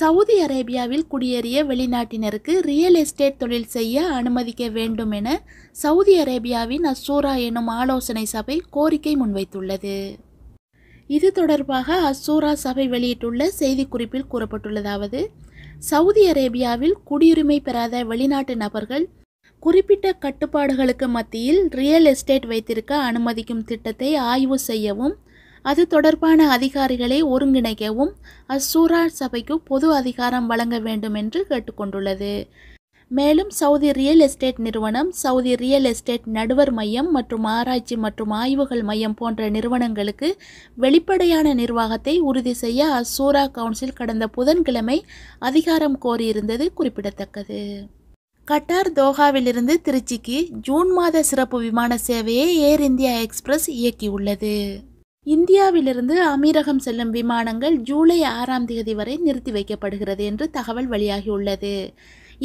Saudi அரேபியாவில் குடியேறிய வெளிநாட்டினருக்கு real estate தொழில் செய்ய அனுமதிக்க வேண்டும் என சவுதி அரேபியாவின் அசூரா எனும் ஆலோசனை சபை கோரிக்கை முன்வைத்துள்ளது இது தொடர்பாக அசூரா சபை வெளியிட்டுள்ள செய்திக்குறிப்பில் கூறப்பட்டுள்ளதாவது சவுதி அரேபியாவில் குடியுரிமை பெறாத வெளிநாட்டு நபர்கள் குறிப்பிட்ட கட்டுப்பாடுகளுக்கு மத்தியில் ரியல் எஸ்டேட் வைத்திருக்க அனுமதிக்கும் திட்டத்தை ஆய்வு செய்யவும் அது தொடர்பான அதிகாரிகளை ஒருங்கிணைக்கவும் அஸ்ஸூரா சபைக்கு பொது அதிகாரம் வழங்க வேண்டும் என்று கேட்டுக்கொண்டுள்ளது மேலும் சவுதி ரியல் எஸ்டேட் நிறுவனம் சவுதி ரியல் எஸ்டேட் நடுவர் மையம் மற்றும் ஆராய்ச்சி மற்றும் ஆய்வுகள் மையம் போன்ற நிறுவனங்களுக்கு வெளிப்படையான நிர்வாகத்தை உறுதி செய்ய அசூரா கவுன்சில் கடந்த புதன்கிழமை அதிகாரம் கோரியிருந்தது குறிப்பிடத்தக்கது கட்டார் தோஹாவிலிருந்து திருச்சிக்கு ஜூன் மாத சிறப்பு விமான சேவையை ஏர் இந்தியா எக்ஸ்பிரஸ் இயக்கியுள்ளது இந்தியாவிலிருந்து அமீரகம் செல்லும் விமானங்கள் ஜூலை ஆறாம் தேதி வரை நிறுத்தி வைக்கப்படுகிறது என்று தகவல் வெளியாகியுள்ளது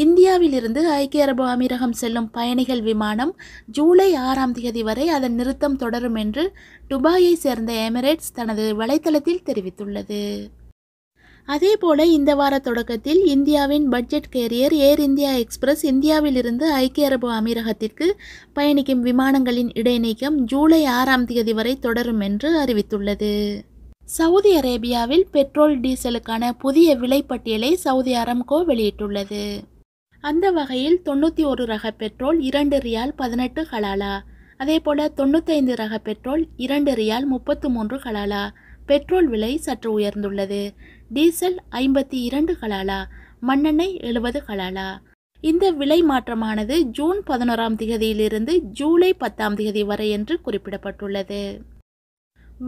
இந்தியாவிலிருந்து ஐக்கிய அரபு அமீரகம் செல்லும் பயணிகள் விமானம் ஜூலை ஆறாம் தேதி வரை அதன் நிறுத்தம் தொடரும் என்று டுபாயை சேர்ந்த எமிரேட்ஸ் தனது வலைத்தளத்தில் தெரிவித்துள்ளது அதே போல இந்த வார தொடக்கத்தில் இந்தியாவின் budget carrier Air India Express இந்தியாவிலிருந்து ஐக்கிய அரபு அமீரகத்திற்கு பயணிக்கும் விமானங்களின் இடைநீக்கம் ஜூலை ஆறாம் தேதி வரை தொடரும் என்று அறிவித்துள்ளது சவுதி அரேபியாவில் பெட்ரோல் டீசலுக்கான புதிய விலைப்பட்டியலை சவுதி அரம்கோ வெளியிட்டுள்ளது அந்த வகையில் தொண்ணூற்றி ஒரு ரக பெட்ரோல் இரண்டு ரியால் பதினெட்டு ஹலாலா அதே போல் தொண்ணூத்தைந்து ரக பெட்ரோல் இரண்டு ரியால் முப்பத்து மூன்று ஹலாலா பெட்ரோல் விலை சற்று உயர்ந்துள்ளது டீசல் ஐம்பத்தி இரண்டு கலாலா மண்ணெண்ணெய் எழுபது கலாலா இந்த விலை மாற்றமானது ஜூன் பதினோராம் திகதியிலிருந்து ஜூலை பத்தாம் திகதி வரை என்று குறிப்பிடப்பட்டுள்ளது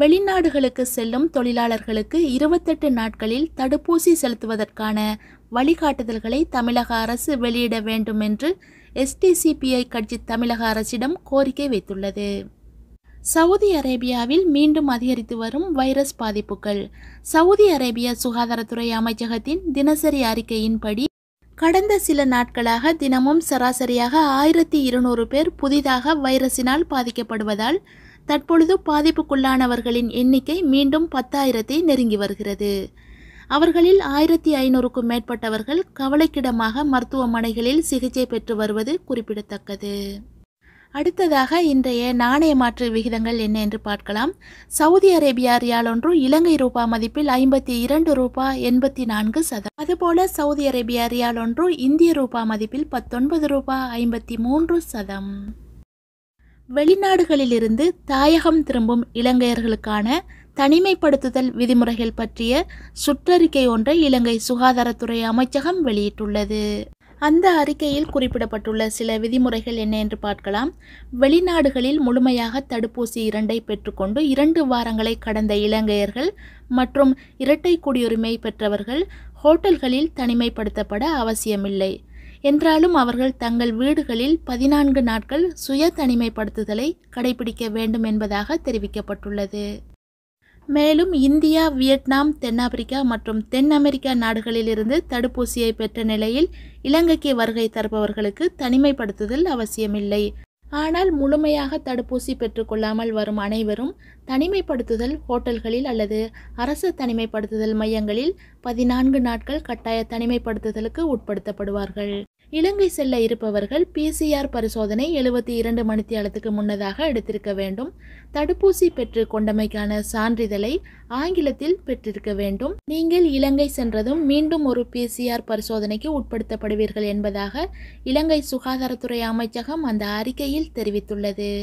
வெளிநாடுகளுக்கு செல்லும் தொழிலாளர்களுக்கு இருபத்தெட்டு நாட்களில் தடுப்பூசி செலுத்துவதற்கான வழிகாட்டுதல்களை தமிழக அரசு வெளியிட வேண்டும் என்று எஸ்டிசிபிஐ கட்சி தமிழக அரசிடம் கோரிக்கை வைத்துள்ளது சவுதி அரேபியாவில் மீண்டும் அதிகரித்து வரும் வைரஸ் பாதிப்புகள் சவுதி அரேபிய சுகாதாரத்துறை அமைச்சகத்தின் தினசரி அறிக்கையின்படி கடந்த சில நாட்களாக தினமும் சராசரியாக ஆயிரத்தி இருநூறு பேர் புதிதாக வைரஸினால் பாதிக்கப்படுவதால் தற்பொழுது பாதிப்புக்குள்ளானவர்களின் எண்ணிக்கை மீண்டும் பத்தாயிரத்தை நெருங்கி வருகிறது அவர்களில் ஆயிரத்தி ஐநூறுக்கும் மேற்பட்டவர்கள் கவலைக்கிடமாக மருத்துவமனைகளில் சிகிச்சை பெற்று வருவது குறிப்பிடத்தக்கது அடுத்ததாக இன்றைய நாணய மாற்று விகிதங்கள் என்ன என்று பார்க்கலாம் சவுதி அரேபியா ரியால் ஒன்று இலங்கை ரூபா மதிப்பில் ஐம்பத்தி இரண்டு ரூபா எண்பத்தி நான்கு சதம் அதுபோல சவுதி அரேபியா ரியால் ஒன்று இந்திய ரூபா மதிப்பில் பத்தொன்பது ரூபா ஐம்பத்தி மூன்று சதம் வெளிநாடுகளிலிருந்து தாயகம் திரும்பும் இலங்கையர்களுக்கான தனிமைப்படுத்துதல் விதிமுறைகள் பற்றிய சுற்றறிக்கை ஒன்றை இலங்கை சுகாதாரத்துறை அமைச்சகம் வெளியிட்டுள்ளது அந்த அறிக்கையில் குறிப்பிடப்பட்டுள்ள சில விதிமுறைகள் என்ன என்று பார்க்கலாம் வெளிநாடுகளில் முழுமையாக தடுப்பூசி இரண்டை பெற்றுக்கொண்டு இரண்டு வாரங்களை கடந்த இலங்கையர்கள் மற்றும் இரட்டை குடியுரிமை பெற்றவர்கள் ஹோட்டல்களில் தனிமைப்படுத்தப்பட அவசியமில்லை என்றாலும் அவர்கள் தங்கள் வீடுகளில் பதினான்கு நாட்கள் சுய தனிமைப்படுத்துதலை கடைபிடிக்க வேண்டும் என்பதாக தெரிவிக்கப்பட்டுள்ளது மேலும் இந்தியா வியட்நாம் தென்னாப்பிரிக்கா மற்றும் தென் அமெரிக்கா நாடுகளிலிருந்து தடுப்பூசியை பெற்ற நிலையில் இலங்கைக்கு வருகை தருபவர்களுக்கு தனிமைப்படுத்துதல் அவசியமில்லை ஆனால் முழுமையாக தடுப்பூசி பெற்றுக்கொள்ளாமல் வரும் அனைவரும் தனிமைப்படுத்துதல் ஹோட்டல்களில் அல்லது அரசு தனிமைப்படுத்துதல் மையங்களில் பதினான்கு நாட்கள் கட்டாய தனிமைப்படுத்துதலுக்கு உட்படுத்தப்படுவார்கள் இலங்கை செல்ல இருப்பவர்கள் பிசிஆர் பரிசோதனை எழுபத்தி இரண்டு மணித்தியாலத்துக்கு முன்னதாக எடுத்திருக்க வேண்டும் தடுப்பூசி பெற்று கொண்டமைக்கான சான்றிதழை ஆங்கிலத்தில் பெற்றிருக்க வேண்டும் நீங்கள் இலங்கை சென்றதும் மீண்டும் ஒரு பிசிஆர் பரிசோதனைக்கு உட்படுத்தப்படுவீர்கள் என்பதாக இலங்கை சுகாதாரத்துறை அமைச்சகம் அந்த அறிக்கையில் தெரிவித்துள்ளது